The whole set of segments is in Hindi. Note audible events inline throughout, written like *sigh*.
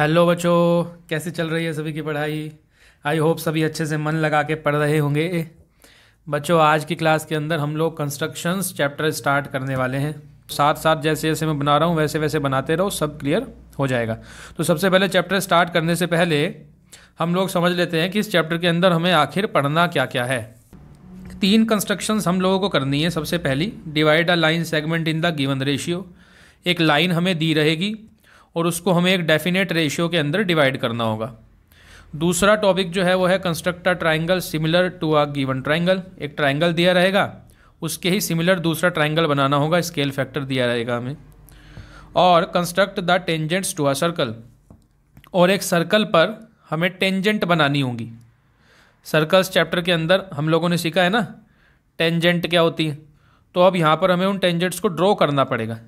हेलो बच्चों कैसे चल रही है सभी की पढ़ाई आई होप सभी अच्छे से मन लगा के पढ़ रहे होंगे बच्चों आज की क्लास के अंदर हम लोग कंस्ट्रक्शंस चैप्टर स्टार्ट करने वाले हैं साथ साथ जैसे जैसे मैं बना रहा हूँ वैसे वैसे बनाते रहो सब क्लियर हो जाएगा तो सबसे पहले चैप्टर स्टार्ट करने से पहले हम लोग समझ लेते हैं कि इस चैप्टर के अंदर हमें आखिर पढ़ना क्या क्या है तीन कंस्ट्रक्शंस हम लोगों को करनी है सबसे पहली divide a line segment in the given ratio एक लाइन हमें दी रहेगी और उसको हमें एक डेफिनेट रेशियो के अंदर डिवाइड करना होगा दूसरा टॉपिक जो है वो है constructor triangle similar to a given triangle एक ट्राइंगल दिया रहेगा उसके ही सिमिलर दूसरा ट्राइंगल बनाना होगा स्केल फैक्टर दिया रहेगा हमें और construct the tangents to a circle और एक सर्कल पर हमें टेंजेंट बनानी होगी सर्कल्स चैप्टर के अंदर हम लोगों ने सीखा है ना टेंजेंट क्या होती है तो अब यहाँ पर हमें उन टेंजेंट्स को ड्रॉ करना पड़ेगा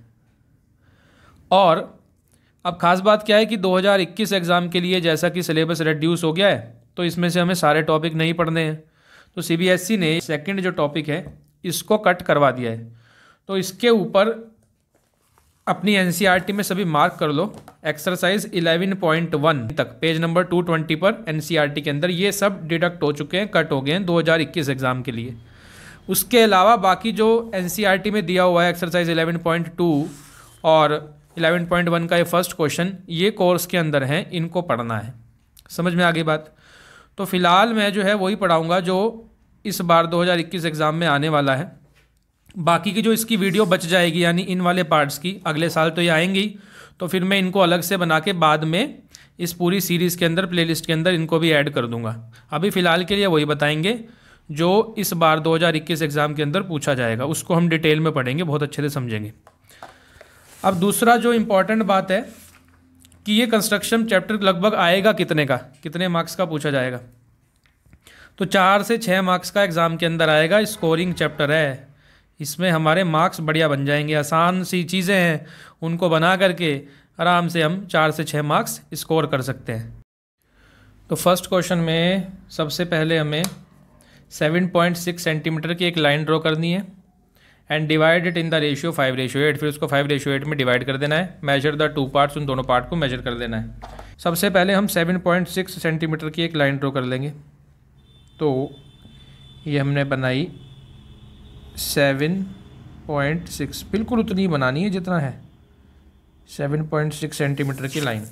और अब खास बात क्या है कि 2021 एग्ज़ाम के लिए जैसा कि सिलेबस रेड्यूस हो गया है तो इसमें से हमें सारे टॉपिक नहीं पढ़ने हैं तो सीबीएसई e ने सेकंड जो टॉपिक है इसको कट करवा दिया है तो इसके ऊपर अपनी एन e में सभी मार्क कर लो एक्सरसाइज 11.1 तक पेज नंबर 220 पर एन e के अंदर ये सब डिडक्ट हो चुके हैं कट हो गए हैं 2021 एग्ज़ाम के लिए उसके अलावा बाकी जो एन में दिया हुआ है एक्सरसाइज 11.2 और इलेवन पॉइंट वन का ये फर्स्ट क्वेश्चन ये कोर्स के अंदर हैं इनको पढ़ना है समझ में आ गई बात तो फिलहाल मैं जो है वही पढ़ाऊँगा जो इस बार 2021 एग्ज़ाम में आने वाला है बाकी की जो इसकी वीडियो बच जाएगी यानी इन वाले पार्ट्स की अगले साल तो ये आएंगी तो फिर मैं इनको अलग से बना के बाद में इस पूरी सीरीज़ के अंदर प्लेलिस्ट के अंदर इनको भी ऐड कर दूंगा अभी फ़िलहाल के लिए वही बताएंगे जो इस बार 2021 एग्ज़ाम के अंदर पूछा जाएगा उसको हम डिटेल में पढ़ेंगे बहुत अच्छे से समझेंगे अब दूसरा जो इम्पोर्टेंट बात है कि ये कंस्ट्रक्शन चैप्टर लगभग आएगा कितने का कितने मार्क्स का पूछा जाएगा तो चार से छः मार्क्स का एग्ज़ाम के अंदर आएगा स्कोरिंग चैप्टर है इसमें हमारे मार्क्स बढ़िया बन जाएंगे आसान सी चीज़ें हैं उनको बना करके आराम से हम चार से छः मार्क्स स्कोर कर सकते हैं तो फर्स्ट क्वेश्चन में सबसे पहले हमें 7.6 सेंटीमीटर की एक लाइन ड्रॉ करनी है and divide it in the ratio five ratio eight फिर उसको फाइव रेशियो एट में डिवाइड कर देना है मेजर द टू पार्ट्स उन दोनों पार्ट को मेजर कर देना है सबसे पहले हम सेवन पॉइंट सिक्स सेंटीमीटर की एक लाइन ड्रॉ कर लेंगे तो ये हमने बनाई सेवन पॉइंट सिक्स बिल्कुल उतनी बनानी है जितना है सेवन पॉइंट सिक्स सेंटीमीटर की लाइन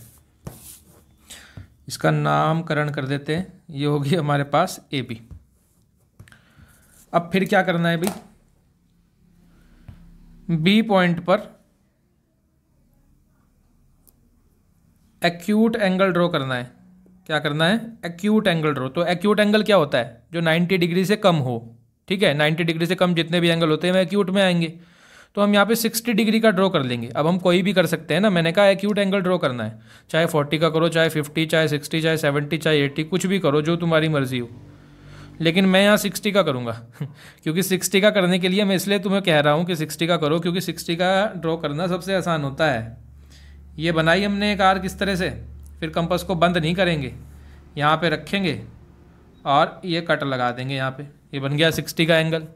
इसका नामकरण कर देते हैं ये होगी हमारे पास ए बी अब फिर क्या करना है भाई बी पॉइंट पर एक्यूट एंगल ड्रॉ करना है क्या करना है एक्यूट एंगल ड्रॉ तो एक्यूट एंगल क्या होता है जो 90 डिग्री से कम हो ठीक है 90 डिग्री से कम जितने भी एंगल होते हैं वह एक्यूट में आएंगे तो हम यहाँ पे 60 डिग्री का ड्रॉ कर लेंगे अब हम कोई भी कर सकते हैं ना मैंने कहा एक्यूट एंगल ड्रॉ करना है चाहे 40 का करो चाहे 50 चाहे 60 चाहे 70 चाहे 80 कुछ भी करो जो तुम्हारी मर्जी हो लेकिन मैं यहाँ सिक्सटी का करूँगा *laughs* क्योंकि सिक्सटी का करने के लिए मैं इसलिए तुम्हें कह रहा हूँ कि सिक्सटी का करो क्योंकि सिक्सटी का ड्रॉ करना सबसे आसान होता है ये बनाई हमने एक आर्क इस तरह से फिर कंपस को बंद नहीं करेंगे यहाँ पे रखेंगे और ये कट लगा देंगे यहाँ पे ये बन गया सिक्सटी का एंगल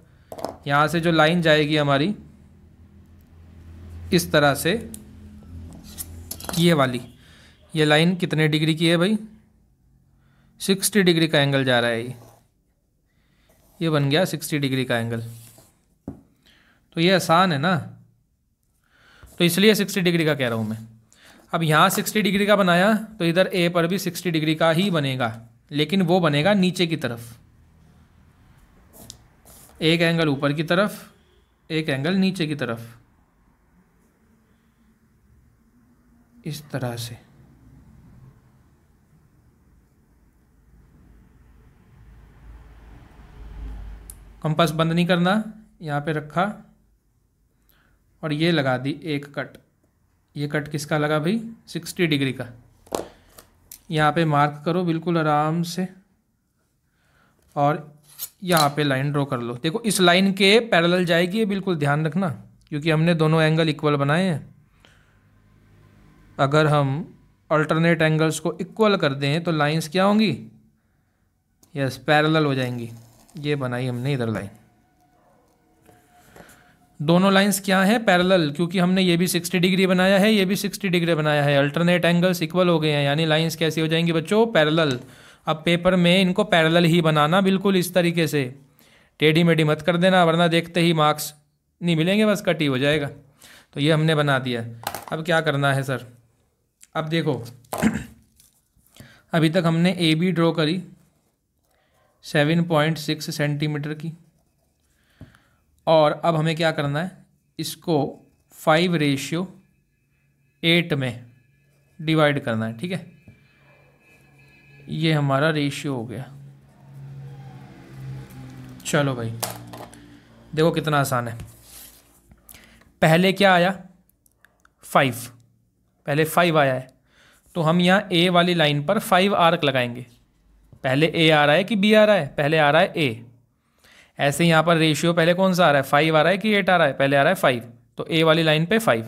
यहाँ से जो लाइन जाएगी हमारी इस तरह से ये वाली ये लाइन कितने डिग्री की है भाई सिक्सटी डिग्री का एंगल जा रहा है ये ये बन गया सिक्सटी डिग्री का एंगल तो ये आसान है ना तो इसलिए सिक्सटी डिग्री का कह रहा हूँ मैं अब यहाँ सिक्सटी डिग्री का बनाया तो इधर ए पर भी सिक्सटी डिग्री का ही बनेगा लेकिन वो बनेगा नीचे की तरफ एक एंगल ऊपर की तरफ एक एंगल नीचे की तरफ इस तरह से कंपास बंद नहीं करना यहाँ पे रखा और ये लगा दी एक कट ये कट किसका लगा भाई सिक्सटी डिग्री का यहाँ पे मार्क करो बिल्कुल आराम से और यहाँ पे लाइन ड्रॉ कर लो देखो इस लाइन के पैरेलल जाएगी ये बिल्कुल ध्यान रखना क्योंकि हमने दोनों एंगल इक्वल बनाए हैं अगर हम अल्टरनेट एंगल्स को इक्वल कर दें तो लाइंस क्या होंगी यस पैरेलल हो जाएंगी ये बनाई हमने इधर लाइन दोनों लाइंस क्या है पैरेलल क्योंकि हमने ये भी 60 डिग्री बनाया है ये भी 60 डिग्री बनाया है अल्टरनेट एंगल्स इक्वल हो गए हैं यानी लाइंस कैसी हो जाएंगी बच्चों पैरेलल अब पेपर में इनको पैरेलल ही बनाना बिल्कुल इस तरीके से टेढ़ी मेढ़ी मत कर देना वरना देखते ही मार्क्स नहीं मिलेंगे बस कट ही हो जाएगा तो ये हमने बना दिया अब क्या करना है सर अब देखो *clears throat* अभी तक हमने ए बी ड्रॉ करी सेवन पॉइंट सिक्स सेंटीमीटर की और अब हमें क्या करना है इसको फाइव रेशियो एट में डिवाइड करना है ठीक है ये हमारा रेशियो हो गया चलो भाई देखो कितना आसान है पहले क्या आया फाइव पहले फाइव आया है तो हम यहाँ ए वाली लाइन पर फाइव आर्क लगाएंगे पहले ए आ रहा है कि बी आ रहा है पहले आ रहा है ए ऐसे यहाँ पर रेशियो पहले कौन सा आ रहा है फाइव आ रहा है कि एट आ रहा है पहले आ रहा है फाइव तो ए वाली लाइन पे फाइव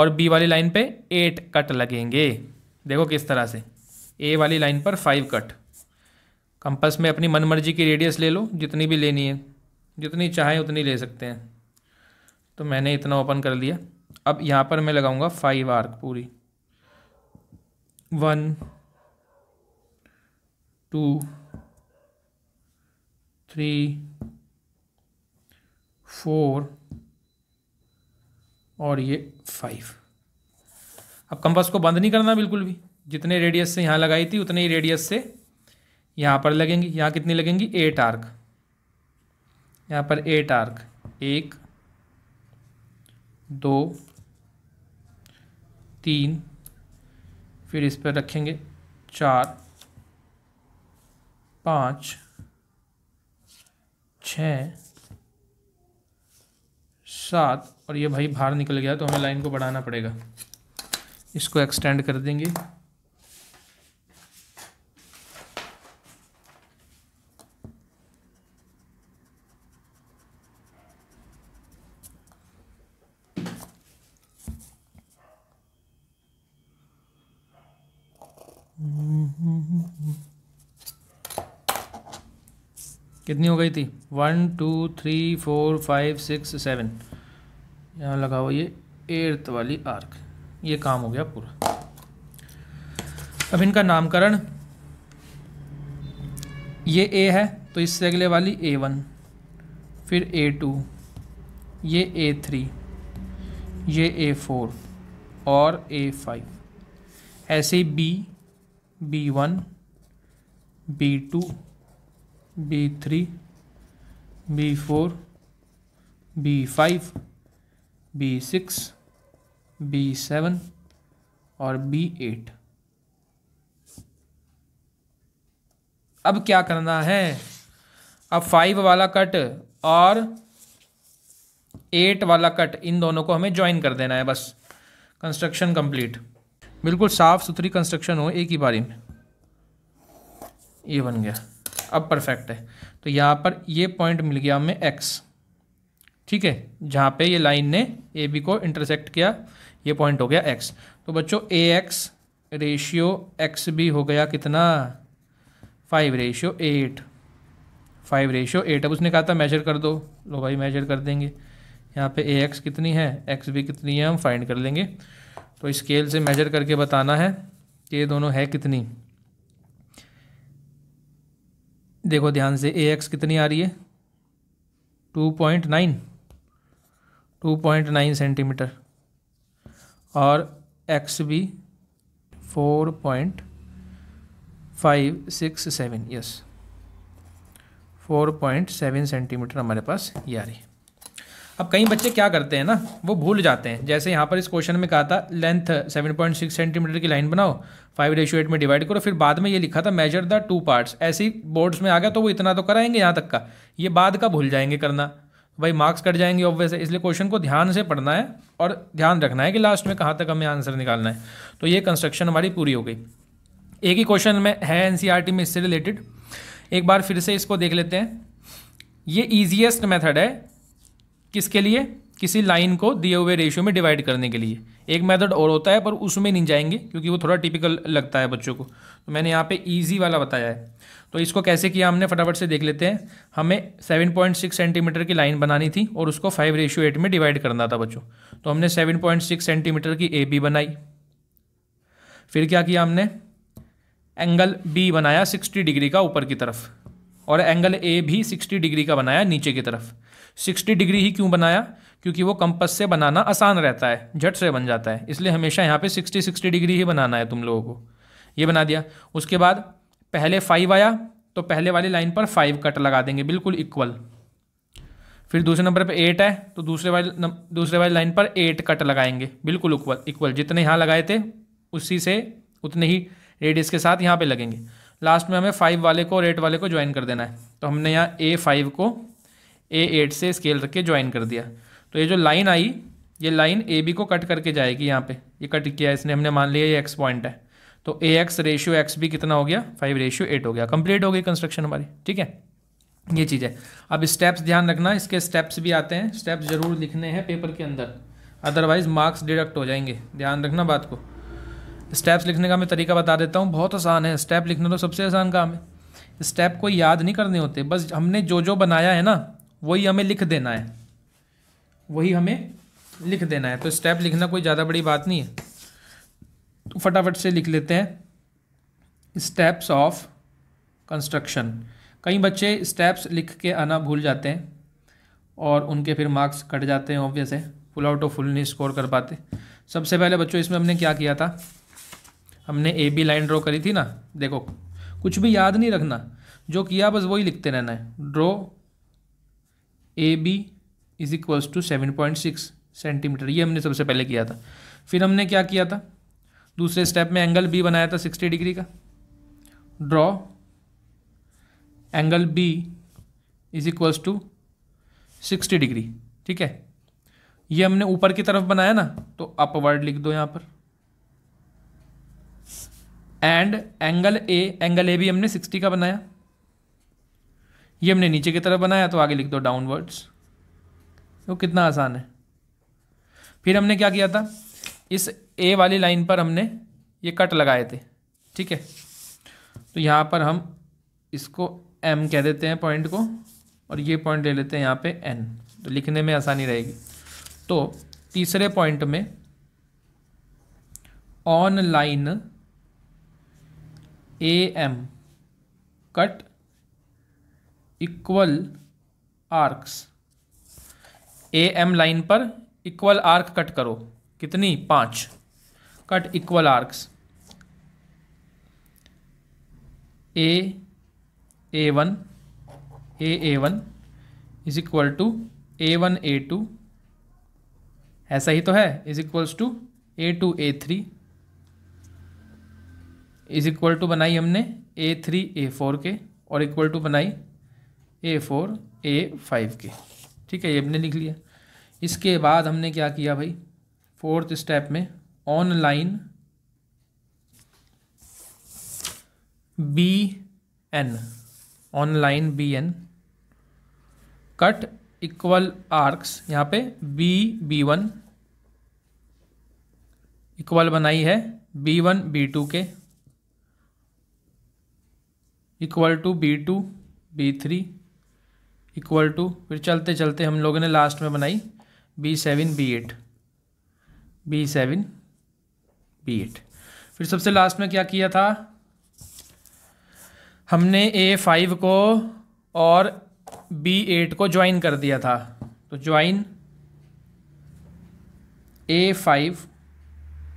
और बी वाली लाइन पे एट कट लगेंगे देखो किस तरह से ए वाली लाइन पर फाइव कट कंपस में अपनी मनमर्जी की रेडियस ले लो जितनी भी लेनी है जितनी चाहें उतनी ले सकते हैं तो मैंने इतना ओपन कर लिया अब यहाँ पर मैं लगाऊंगा फाइव आर्क पूरी वन टू थ्री फोर और ये फाइव अब कंपास को बंद नहीं करना बिल्कुल भी जितने रेडियस से यहाँ लगाई थी उतने ही रेडियस से यहाँ पर लगेंगी यहाँ कितनी लगेंगी एट आर्क यहाँ पर एट आर्क एक दो तीन फिर इस पर रखेंगे चार पाँच छ सात और ये भाई बाहर निकल गया तो हमें लाइन को बढ़ाना पड़ेगा इसको एक्सटेंड कर देंगे कितनी हो गई थी one two three four five six seven यहाँ लगा हुआ ये एर्थ वाली आर्क ये काम हो गया पूरा अब इनका नामकरण ये ए है तो इससे अगले वाली ए वन फिर ए टू ये ए थ्री ये ए फोर और ए फाइव ऐसे B B one B two B three B four B five B six B seven और बी एट अब क्या करना है अब फाइव वाला कट और एट वाला कट इन दोनों को हमें ज्वाइन कर देना है बस कंस्ट्रक्शन कंप्लीट बिल्कुल साफ़ सुथरी कंस्ट्रक्शन हो एक ही बारी में ये बन गया अब परफेक्ट है तो यहाँ पर ये पॉइंट मिल गया हमें एक्स ठीक है जहाँ पे ये लाइन ने ए बी को इंटरसेक्ट किया ये पॉइंट हो गया एक्स तो बच्चों ए एक्स रेशियो एक्स भी हो गया कितना five ratio eight five ratio eight अब उसने कहा था मेजर कर दो लो भाई मेजर कर देंगे यहाँ पे ए एक्स कितनी है एक्स भी कितनी है हम फाइंड कर लेंगे तो स्केल से मेजर करके बताना है कि ये दोनों है कितनी देखो ध्यान से ए एक्स कितनी आ रही है two point nine two point nine centimetre और एक्स भी four point five six seven yes four point seven centimetre हमारे पास ये आ रही है अब कई बच्चे क्या करते हैं ना वो भूल जाते हैं जैसे यहाँ पर इस क्वेश्चन में कहा था लेंथ 7.6 सेंटीमीटर की लाइन बनाओ फाइव रेशियो एट में डिवाइड करो फिर बाद में ये लिखा था मेजर द टू पार्ट्स ऐसे बोर्ड्स में आ गया तो वो इतना तो कराएंगे यहाँ तक का ये बाद का भूल जाएंगे करना भाई मार्क्स कट जाएंगे ऑब्वियस इसलिए क्वेश्चन को ध्यान से पढ़ना है और ध्यान रखना है कि लास्ट में कहाँ तक हमें आंसर निकालना है तो ये कंस्ट्रक्शन हमारी पूरी हो गई एक ही क्वेश्चन में है एन e में इससे रिलेटेड एक बार फिर से इसको देख लेते हैं ये ईजिएस्ट मेथड है किसके लिए किसी लाइन को दिए हुए रेशियो में डिवाइड करने के लिए एक मेथड और होता है पर उसमें नहीं जाएंगे क्योंकि वो थोड़ा टिपिकल लगता है बच्चों को तो मैंने यहाँ पे इजी वाला बताया है तो इसको कैसे किया हमने फटाफट से देख लेते हैं हमें 7.6 सेंटीमीटर की लाइन बनानी थी और उसको फाइव रेशियो एट में डिवाइड करना था बच्चों तो हमने सेवन सेंटीमीटर की ए बी बनाई फिर क्या किया हमने एंगल बी बनाया सिक्सटी डिग्री का ऊपर की तरफ और एंगल ए भी सिक्सटी डिग्री का बनाया नीचे की तरफ सिक्सटी डिग्री ही क्यों बनाया क्योंकि वो कंपस से बनाना आसान रहता है झट से बन जाता है इसलिए हमेशा यहाँ पे सिक्सटी सिक्सटी डिग्री ही बनाना है तुम लोगों को ये बना दिया उसके बाद पहले फाइव आया तो पहले वाली लाइन पर फाइव कट लगा देंगे बिल्कुल इक्वल फिर दूसरे नंबर पर एट है तो दूसरे वाले दूसरे वाली लाइन पर एट कट लगाएंगे बिल्कुल इक्वल इक्वल जितने यहाँ लगाए थे उसी से उतने ही रेडियस के साथ यहाँ पे लगेंगे लास्ट में हमें फाइव वाले को और एट वाले को ज्वाइन कर देना है तो हमने यहाँ ए फाइव को ए एट से स्केल रख के ज्वाइन कर दिया तो ये जो लाइन आई ये लाइन ए बी को कट करके जाएगी यहाँ पे ये कट किया इसने हमने मान लिया ये एक्स पॉइंट है तो ए एक्स रेशियो एक्स भी कितना हो गया फाइव रेशियो एट हो गया कंप्लीट हो गई कंस्ट्रक्शन हमारी ठीक है ये चीज़ है अब स्टेप्स ध्यान रखना इसके स्टेप्स भी आते हैं स्टेप्स जरूर लिखने हैं पेपर के अंदर अदरवाइज मार्क्स डिडक्ट हो जाएंगे ध्यान रखना बात को स्टेप्स लिखने का मैं तरीका बता देता हूँ बहुत आसान है स्टेप लिखना तो सबसे आसान काम है स्टेप को याद नहीं करने होते बस हमने जो जो बनाया है ना वही हमें लिख देना है वही हमें लिख देना है तो स्टेप लिखना कोई ज़्यादा बड़ी बात नहीं है तो फटाफट से लिख लेते हैं स्टेप्स ऑफ कंस्ट्रक्शन कई बच्चे स्टेप्स लिख के आना भूल जाते हैं और उनके फिर मार्क्स कट जाते हैं ऑब्वियस है फुल आउट ऑफ फुल नहीं स्कोर कर पाते सबसे पहले बच्चों इसमें हमने क्या किया था हमने ए बी लाइन ड्रॉ करी थी ना देखो कुछ भी याद नहीं रखना जो किया बस वही लिखते रहना है draw A B is equals to seven point six centimetre ये हमने सबसे पहले किया था फिर हमने क्या किया था दूसरे स्टेप में एंगल बी बनाया था सिक्सटी डिग्री का draw angle B is equals to sixty degree ठीक है ये हमने ऊपर की तरफ बनाया ना तो अपवर्ड लिख दो यहाँ पर and angle A angle A भी हमने सिक्सटी का बनाया ये हमने नीचे की तरफ बनाया तो आगे लिख दो डाउनवर्ड्स तो कितना आसान है फिर हमने क्या किया था इस ए वाली लाइन पर हमने ये कट लगाए थे ठीक है तो यहाँ पर हम इसको एम कह देते हैं पॉइंट को और ये पॉइंट ले लेते हैं यहाँ पे एन तो लिखने में आसानी रहेगी तो तीसरे पॉइंट में on line A M cut equal arcs A M line पर इक्वल आर्क कट करो कितनी पांच cut equal arcs A A one A A one is equal to A one A two ऐसा ही तो है is equals to A two A three is equal to बनाई हमने ए थ्री ए फोर के और इक्वल टू बनाई ए फोर ए फाइव के ठीक है ये हमने लिख लिया इसके बाद हमने क्या किया भाई फोर्थ स्टेप में on line B N on line B N cut equal arcs यहाँ पे बी बी वन इक्वल बनाई है बी वन बी टू के equal to B two B three equal to फिर चलते चलते हम लोगों ने लास्ट में बनाई B seven B eight B seven B eight फिर सबसे लास्ट में क्या किया था हमने ए फाइव को और बी एट को ज्वाइन कर दिया था तो join A five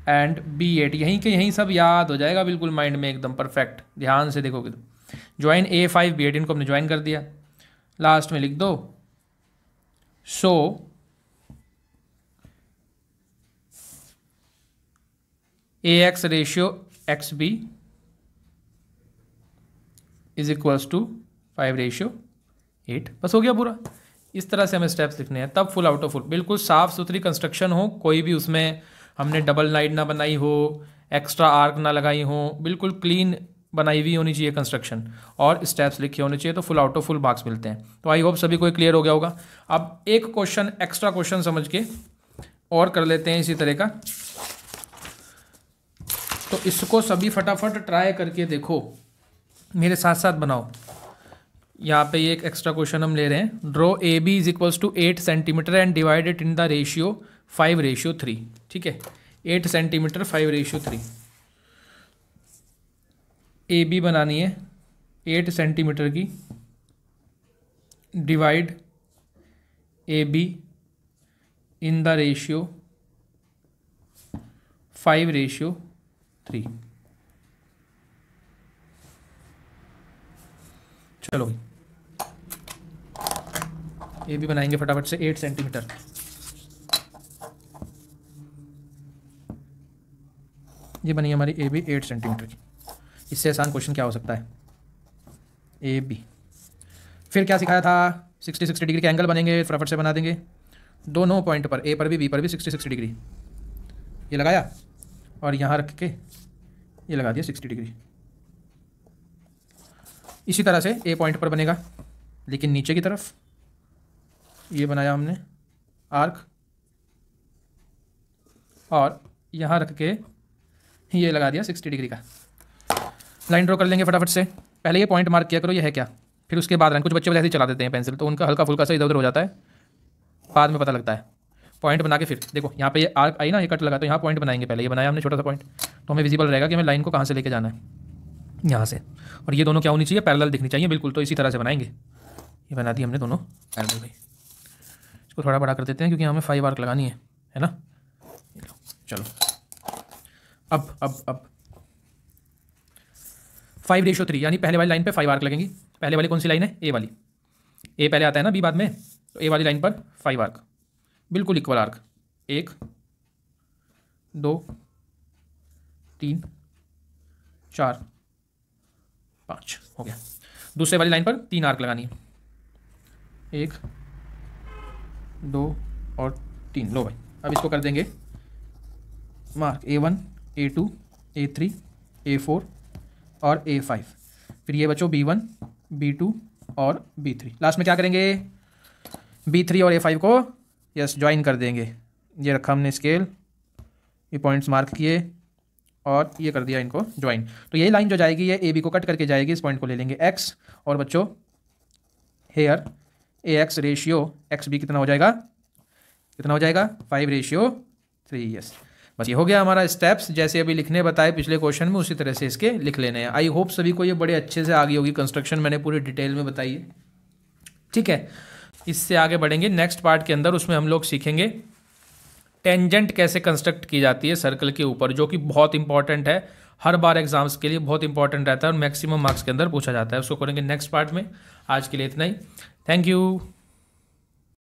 and B eight यहीं के यहीं सब याद हो जाएगा बिल्कुल माइंड में एकदम परफेक्ट ध्यान से देखोगे join A five B eight इनको हमने ज्वाइन कर दिया लास्ट में लिख दो so A X ratio X B is equals to five ratio eight बस हो गया पूरा इस तरह से हमें स्टेप्स लिखने हैं तब फुल आउट ऑफ फुल बिल्कुल साफ सुथरी कंस्ट्रक्शन हो कोई भी उसमें हमने डबल लाइट ना बनाई हो एक्स्ट्रा आर्क ना लगाई हो बिल्कुल क्लीन बनाई हुई होनी चाहिए कंस्ट्रक्शन और स्टेप्स लिखे होने चाहिए तो full out of full marks मिलते हैं तो आई होप सभी को क्लियर हो गया होगा अब एक क्वेश्चन एक्स्ट्रा क्वेश्चन समझ के और कर लेते हैं इसी तरह का तो इसको सभी फटाफट ट्राई करके देखो मेरे साथ साथ बनाओ यहाँ पे एक एक्स्ट्रा क्वेश्चन हम ले रहे हैं draw A B is equals to eight centimetre and divided in the ratio five ratio three ठीक है eight centimetre five ratio three A B बनानी है एट सेंटीमीटर की divide A B in the ratio five ratio three चलो ये भी बनाएंगे फटाफट से एट सेंटीमीटर ये बनी हमारी ए बी एट सेंटीमीटर की इससे आसान क्वेश्चन क्या हो सकता है ए बी फिर क्या सिखाया था सिक्सटी सिक्सटी डिग्री के एंगल बनेंगे फटाफट से बना देंगे दोनों पॉइंट पर ए पर भी बी पर भी सिक्सटी सिक्सटी डिग्री ये लगाया और यहाँ रख के ये लगा दिया सिक्सटी डिग्री इसी तरह से ए पॉइंट पर बनेगा लेकिन नीचे की तरफ ये बनाया हमने आर्क और यहाँ रख के ये लगा दिया सिक्सटी डिग्री का लाइन ड्रॉ कर लेंगे फटाफट से पहले ये पॉइंट मार्क किया करो ये है क्या फिर उसके बाद लाइन कुछ बच्चे वैसे ही चला देते हैं पेंसिल तो उनका हल्का फुल्का सा इधर उधर हो जाता है बाद में पता लगता है पॉइंट बना के फिर देखो यहाँ पे ये आर्क आई ना ये कट लगा तो यहाँ पॉइंट बनाएंगे पहले ये बनाया हमने छोटा सा पॉइंट तो हमें विजिबल रहेगा कि हमें लाइन को कहाँ से लेके जाना है यहाँ से और ये दोनों क्या होनी चाहिए पैरल दिखनी चाहिए बिल्कुल तो इसी तरह से बनाएंगे ये बना दी हमने दोनों पैरल भाई इसको थोड़ा बड़ा कर देते हैं क्योंकि हमें फाइव आर्क लगानी है है ना चलो अब अब अब फाइव रेशो थ्री यानी पहले वाली लाइन पे फाइव आर्क लगेंगी पहले वाली कौन सी लाइन है ए वाली ए पहले आता है ना बी बाद में तो ए वाली लाइन पर फाइव आर्क बिल्कुल इक्वल आर्क एक दो तीन चार पाँच हो गया दूसरे वाली लाइन पर तीन आर्क लगानी है एक दो और तीन लो भाई अब इसको कर देंगे mark A one A two A three A four और ए फाइव फिर ये बच्चों बी वन बी टू और बी थ्री लास्ट में क्या करेंगे बी थ्री और ए फाइव को यस ज्वाइन कर देंगे ये रखा हमने स्केल ये पॉइंट्स मार्क किए और ये कर दिया इनको ज्वाइन तो यही लाइन जो जाएगी ये ए बी को कट करके जाएगी इस पॉइंट को ले लेंगे एक्स और बच्चों here A X ratio X B कितना हो जाएगा कितना हो जाएगा फाइव रेशियो थ्री यस बस ये हो गया हमारा स्टेप्स जैसे अभी लिखने बताए पिछले क्वेश्चन में उसी तरह से इसके लिख लेने हैं आई होप सभी को ये बड़े अच्छे से आगे होगी कंस्ट्रक्शन मैंने पूरी डिटेल में बताई है ठीक है इससे आगे बढ़ेंगे नेक्स्ट पार्ट के अंदर उसमें हम लोग सीखेंगे टेंजेंट कैसे कंस्ट्रक्ट की जाती है सर्कल के ऊपर जो कि बहुत इंपॉर्टेंट है हर बार एग्जाम्स के लिए बहुत इंपॉर्टेंट रहता है और मैक्सिमम मार्क्स के अंदर पूछा जाता है उसको करेंगे नेक्स्ट पार्ट में आज के लिए इतना ही थैंक यू